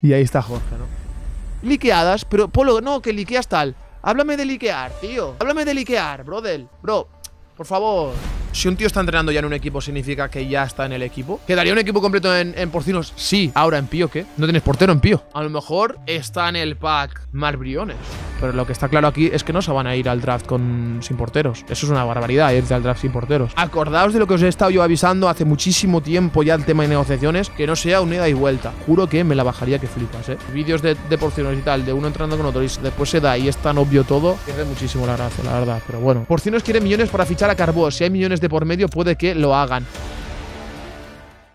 Y ahí está Jorge, ¿no? Liqueadas, pero Polo, no, que liqueas tal. Háblame de liquear, tío. Háblame de liquear, brother. Bro, por favor. Si un tío está entrenando ya en un equipo, ¿significa que ya está en el equipo? ¿Quedaría un equipo completo en, en porcinos? Sí. Ahora en Pío, ¿qué? No tienes portero en Pío. A lo mejor está en el pack Marbriones. Pero lo que está claro aquí es que no se van a ir al draft con, sin porteros. Eso es una barbaridad, irse al draft sin porteros. Acordaos de lo que os he estado yo avisando hace muchísimo tiempo ya el tema de negociaciones, que no sea unida ida y vuelta. Juro que me la bajaría que flipas, ¿eh? Vídeos de, porciones y tal, de uno entrando con otro y después se da y es tan obvio todo, pierde muchísimo la gracia, la verdad. Pero bueno. Porciones quiere millones para fichar a Carbó. Si hay millones de por medio, puede que lo hagan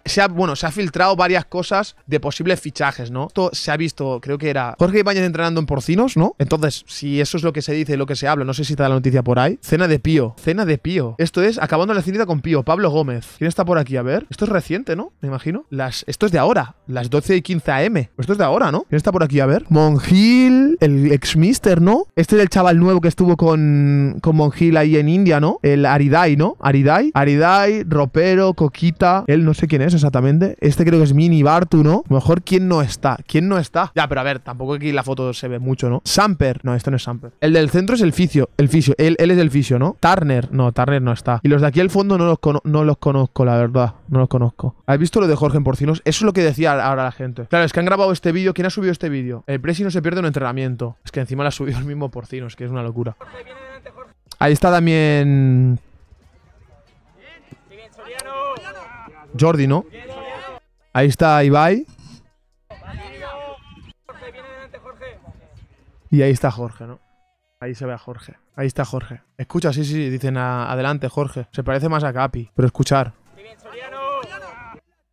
se ha, bueno, se ha filtrado varias cosas de posibles fichajes, ¿no? Esto se ha visto, creo que era Jorge Ibañez entrenando en porcinos, ¿no? Entonces, si eso es lo que se dice, Y lo que se habla, no sé si está la noticia por ahí. Cena de Pío, cena de Pío. Esto es acabando la cinta con Pío, Pablo Gómez. ¿Quién está por aquí? A ver. Esto es reciente, ¿no? Me imagino. Las, esto es de ahora, las 12 y 15 AM. Esto es de ahora, ¿no? ¿Quién está por aquí? A ver. Monjil, el ex-mister, ¿no? Este es el chaval nuevo que estuvo con, con Monjil ahí en India, ¿no? El Aridai, ¿no? Aridai. Aridai, ropero, coquita. Él no sé quién es exactamente? Este creo que es Mini Bartu, ¿no? Mejor quién no está. ¿Quién no está? Ya, pero a ver, tampoco aquí la foto se ve mucho, ¿no? Samper. No, esto no es Samper. El del centro es el Fisio. El Fisio. Él, es el Fisio, ¿no? Turner. No, Turner no está. Y los de aquí al fondo no los, no los conozco, la verdad. No los conozco. ¿Habéis visto lo de Jorge en Porcinos? Eso es lo que decía ahora la gente. Claro, es que han grabado este vídeo. ¿Quién ha subido este vídeo? El Presi no se pierde un entrenamiento. Es que encima la ha subido el mismo Porcinos, que es una locura. Ahí está también Jordi, ¿no? Ahí está Ibai. Y ahí está Jorge, ¿no? Ahí se ve a Jorge. Ahí está Jorge. Escucha, sí, sí, dicen adelante, Jorge. Se parece más a Capi, pero escuchar.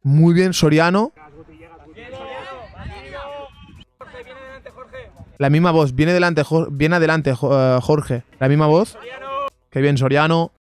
Muy bien, Soriano. La misma voz, viene, delante, viene adelante eh, Jorge. La misma voz. Qué bien, Soriano.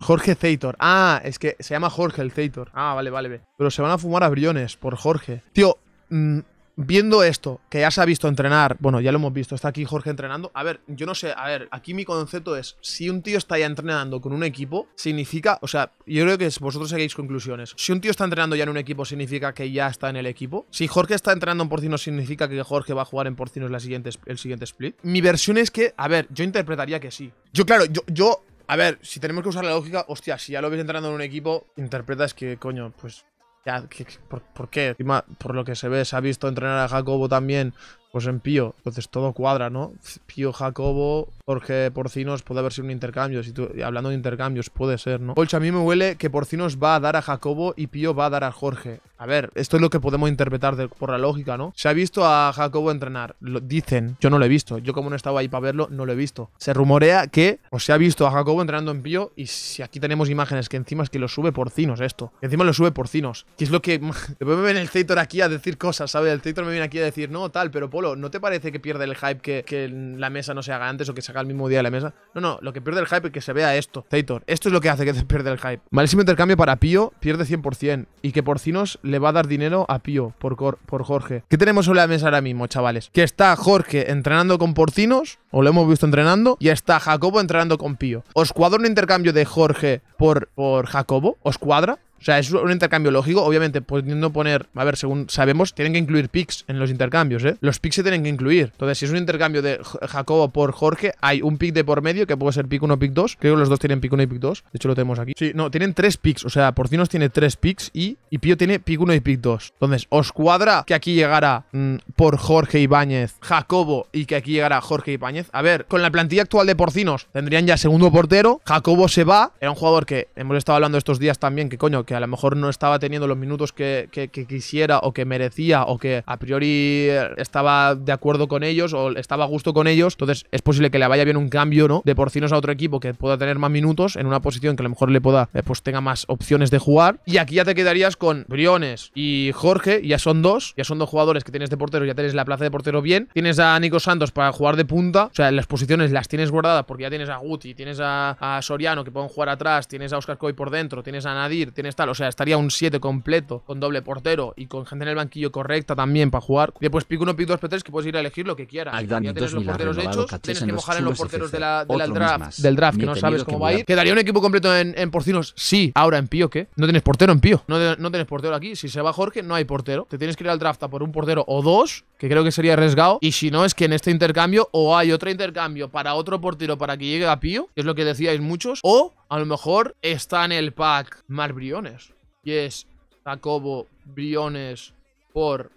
Jorge Zeitor. Ah, es que se llama Jorge el Zeitor. Ah, vale, vale, Pero se van a fumar a briones por Jorge. Tío, mm, viendo esto, que ya se ha visto entrenar, bueno, ya lo hemos visto, está aquí Jorge entrenando. A ver, yo no sé, a ver, aquí mi concepto es, si un tío está ya entrenando con un equipo, significa, o sea, yo creo que vosotros seguís conclusiones. Si un tío está entrenando ya en un equipo, significa que ya está en el equipo. Si Jorge está entrenando en Porcino, significa que Jorge va a jugar en Porcinos la siguiente, el siguiente split. Mi versión es que, a ver, yo interpretaría que sí. Yo, claro, yo, yo a ver, si tenemos que usar la lógica, hostia, si ya lo ves entrando en un equipo, interpretas que, coño, pues ya, por, qué? por lo que se ve, se ha visto entrenar a Jacobo también, pues en Pío. Entonces todo cuadra, ¿no? Pío, Jacobo, Jorge Porcinos, puede haber sido un intercambio. Si tú, hablando de intercambios, puede ser, ¿no? Olcha, a mí me huele que Porcinos va a dar a Jacobo y Pío va a dar a Jorge. A ver, esto es lo que podemos interpretar por la lógica, ¿no? Se ha visto a Jacobo entrenar. Lo, dicen, yo no lo he visto. Yo, como no estaba ahí para verlo, no lo he visto. Se rumorea que o se ha visto a Jacobo entrenando en Pío. Y si aquí tenemos imágenes que encima es que lo sube porcinos esto. encima lo sube porcinos. Que es lo que. Después me viene el Ceitor aquí a decir cosas, ¿sabes? El Ceitor me viene aquí a decir, no, tal, pero Polo, ¿no te parece que pierde el hype que, la mesa no se haga antes o que se haga el mismo día de la mesa? No, no, lo que pierde el hype es que se vea esto. Ceitor, esto es lo que hace que se pierda el hype. Malísimo intercambio para Pío, pierde 100%. Y que porcinos le va a dar dinero a Pío por, por Jorge. ¿Qué tenemos sobre la mesa ahora mismo, chavales? Que está Jorge entrenando con Porcinos, o lo hemos visto entrenando, y está Jacobo entrenando con Pío. ¿Os cuadra un intercambio de Jorge por, por Jacobo? ¿Os cuadra? O sea, es un intercambio lógico, obviamente, pudiendo poner, a ver, según sabemos, tienen que incluir picks en los intercambios, ¿eh? Los picks se tienen que incluir. Entonces, si es un intercambio de Jacobo por Jorge, hay un pick de por medio, que puede ser pick 1, pick 2. Creo que los dos tienen pick 1 y pick 2. De hecho, lo tenemos aquí. Sí, no, tienen tres picks. O sea, Porcinos tiene tres picks y, y Pío tiene pick 1 y pick 2. Entonces, os cuadra que aquí llegara mm, por Jorge Ibáñez Jacobo y que aquí llegara Jorge Ibáñez. A ver, con la plantilla actual de Porcinos, tendrían ya segundo portero. Jacobo se va. Era un jugador que hemos estado hablando estos días también, que coño, que a lo mejor no estaba teniendo los minutos que, quisiera o que merecía o que a priori estaba de acuerdo con ellos o estaba a gusto con ellos. Entonces es posible que le vaya bien un cambio, ¿no? De porcinos a otro equipo que pueda tener más minutos en una posición que a lo mejor le pueda, después eh, pues tenga más opciones de jugar. Y aquí ya te quedarías con Briones y Jorge, ya son dos, ya son dos jugadores que tienes de portero, ya tienes la plaza de portero bien. Tienes a Nico Santos para jugar de punta, o sea, las posiciones las tienes guardadas porque ya tienes a Guti, tienes a, Soriano que pueden jugar atrás, tienes a Oscar Coy por dentro, tienes a Nadir, tienes o sea, estaría un 7 completo con doble portero y con gente en el banquillo correcta también para jugar. Después pick 1, pick 2, pick 3 que puedes ir a elegir lo que quieras. tienes los porteros hechos, tienes que mojar en los porteros draft, del draft, que no sabes cómo va a ir. ¿Quedaría un equipo completo en, porcinos? Sí. Ahora en Pío, ¿qué? No tienes portero en Pío. No, no tienes portero aquí. Si se va Jorge, no hay portero. Te tienes que ir al draft a por un portero o dos, que creo que sería arriesgado. Y si no, es que en este intercambio o hay otro intercambio para otro portero para que llegue a Pío, que es lo que decíais muchos, o a lo mejor está en el pack más Briones. Y es Jacobo, Briones, por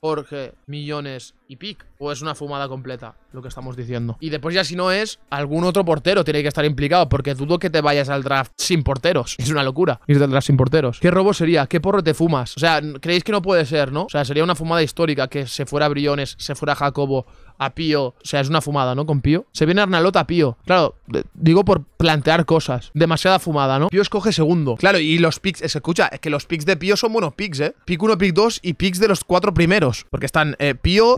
Jorge, Millones, y pick. O es una fumada completa lo que estamos diciendo. Y después ya si no es, algún otro portero tiene que estar implicado, porque dudo que te vayas al draft sin porteros. Es una locura ir al draft sin porteros. ¿Qué robo sería? ¿Qué porro te fumas? O sea, creéis que no puede ser, ¿no? O sea, sería una fumada histórica que se fuera Briones, se fuera Jacobo, a Pío. O sea, es una fumada, ¿no? Con Pío. Se viene Arnalota a Pío. Claro, digo por plantear cosas. Demasiada fumada, ¿no? Pío escoge segundo. Claro, y los picks, escucha, es que los picks de Pío son buenos picks, ¿eh? Pick 1, pick 2 y picks de los cuatro primeros. Porque están eh, Pío,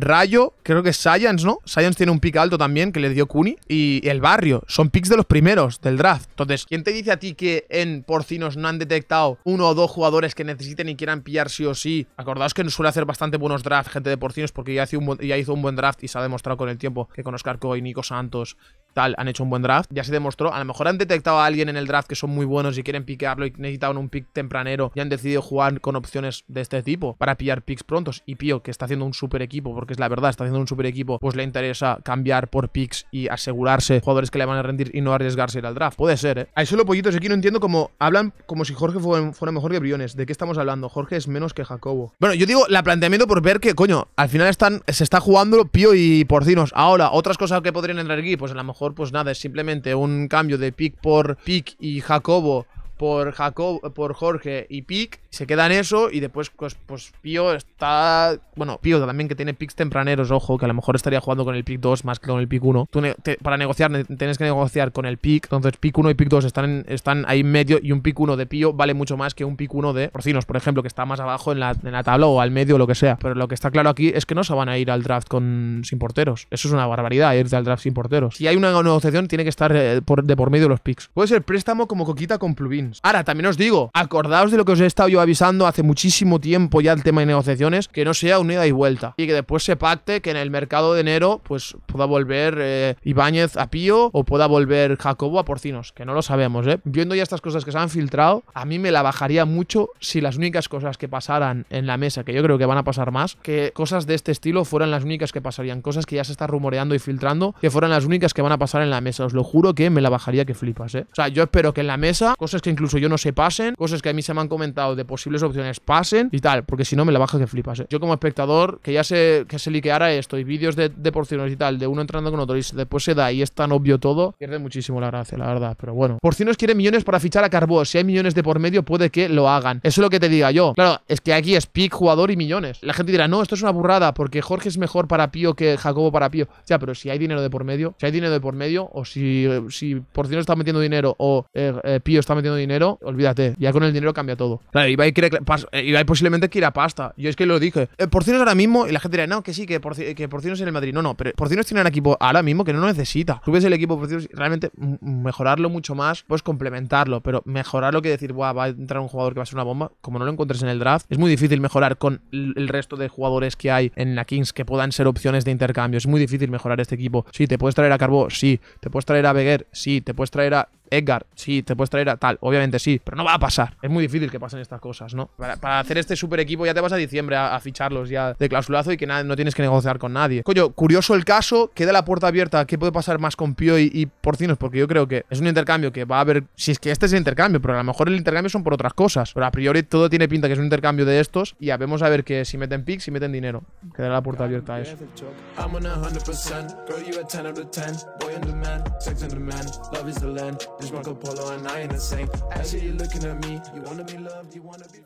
creo que es Science, ¿no? Science tiene un pick alto también que le dio Kuni. Y, el barrio, son picks de los primeros del draft. Entonces, ¿quién te dice a ti que en Porcinos no han detectado uno o dos jugadores que necesiten y quieran pillar sí o sí? Acordaos que suele hacer bastante buenos drafts gente de Porcinos porque ya hizo un buen, hizo un buen draft y se ha demostrado con el tiempo que con Oscar y Nico Santos tal, han hecho un buen draft, ya se demostró. A lo mejor han detectado a alguien en el draft que son muy buenos y quieren piquearlo y necesitaban un pick tempranero y han decidido jugar con opciones de este tipo para pillar picks prontos. Y Pío, que está haciendo un super equipo, porque es la verdad, está haciendo un super equipo, pues le interesa cambiar por picks y asegurarse jugadores que le van a rendir y no arriesgarse ir al draft. Puede ser, ¿eh? Hay solo pollitos aquí, no entiendo cómo hablan como si Jorge fuera mejor que Briones. ¿De qué estamos hablando? Jorge es menos que Jacobo. Bueno, yo digo la planteamiento por ver que, coño, al final están, se está jugando Pío y Porcinos. Ahora, otras cosas que podrían entrar aquí, pues a lo mejor pues nada, es simplemente un cambio de pick por pick y Jacobo por, Jacob, por Jorge y pick se queda en eso y después pues, pues, Pío está... Bueno, Pío también que tiene picks tempraneros, ojo, que a lo mejor estaría jugando con el pick 2 más que con el pick 1. Tú para negociar tenés tienes que negociar con el pick, entonces pick 1 y pick 2 están, están ahí en medio y un pick 1 de Pío vale mucho más que un pick 1 de Porcinos, por ejemplo, que está más abajo en la, tabla o al medio o lo que sea. Pero lo que está claro aquí es que no se van a ir al draft con, sin porteros. Eso es una barbaridad, irte al draft sin porteros. Si hay una negociación tiene que estar eh, de por medio de los picks. Puede ser préstamo como coquita con plugins. Ahora, también os digo, acordaos de lo que os he estado yo avisando hace muchísimo tiempo ya el tema de negociaciones, que no sea unida y vuelta. Y que después se pacte que en el mercado de enero, pues pueda volver eh, Ibáñez a Pío o pueda volver Jacobo a Porcinos, que no lo sabemos, ¿eh? Viendo ya estas cosas que se han filtrado, a mí me la bajaría mucho si las únicas cosas que pasaran en la mesa, que yo creo que van a pasar más, que cosas de este estilo fueran las únicas que pasarían, cosas que ya se está rumoreando y filtrando, que fueran las únicas que van a pasar en la mesa. Os lo juro que me la bajaría que flipas, ¿eh? O sea, yo espero que en la mesa, cosas que incluso yo no se pasen, cosas que a mí se me han comentado de posibles opciones pasen y tal, porque si no me la baja que flipas. ¿eh? Yo como espectador, que ya sé que se liqueara esto y vídeos de, porciones y tal, de uno entrando con otro y después se da y es tan obvio todo, pierde muchísimo la gracia, la verdad, pero bueno. Porciones quiere millones para fichar a Carbó, si hay millones de por medio puede que lo hagan. Eso es lo que te diga yo. Claro, es que aquí es pick, jugador y millones. La gente dirá, no, esto es una burrada porque Jorge es mejor para Pío que Jacobo para Pío. Ya, pero si hay dinero de por medio, si hay dinero de por medio o si, si porciones está metiendo dinero o eh, eh, Pío está metiendo dinero, olvídate, ya con el dinero cambia todo. Claro, eh, hay posiblemente que ir a pasta. Yo es que lo dije. Eh, porcinos ahora mismo, y la gente dirá, no, que sí, que, Porcinos en el Madrid. No, no, pero Porcinos tiene un equipo ahora mismo que no lo necesita. Tú el equipo Porcinos, realmente mejorarlo mucho más, pues complementarlo, pero mejorarlo que decir, buah, va a entrar un jugador que va a ser una bomba, como no lo encuentres en el draft, es muy difícil mejorar con el resto de jugadores que hay en la Kings que puedan ser opciones de intercambio. Es muy difícil mejorar este equipo. Sí, te puedes traer a Carbó, sí. Te puedes traer a Beguer, sí. Te puedes traer a Edgar, sí, te puedes traer a tal, obviamente sí, pero no va a pasar. Es muy difícil que pasen estas cosas, ¿no? Para, hacer este super equipo ya te vas a diciembre a, ficharlos ya de clausulazo y que nada, no tienes que negociar con nadie. Coño, curioso el caso, queda la puerta abierta, ¿qué puede pasar más con Pio y, Porcinos? Porque yo creo que es un intercambio que va a haber, si es que este es el intercambio, pero a lo mejor el intercambio son por otras cosas, pero a priori todo tiene pinta que es un intercambio de estos y ya vemos a ver que si meten picks, si meten dinero, queda la puerta abierta a eso. Just broke a polo and I ain't the same. Actually, looking at me, you wanna be loved, you wanna be.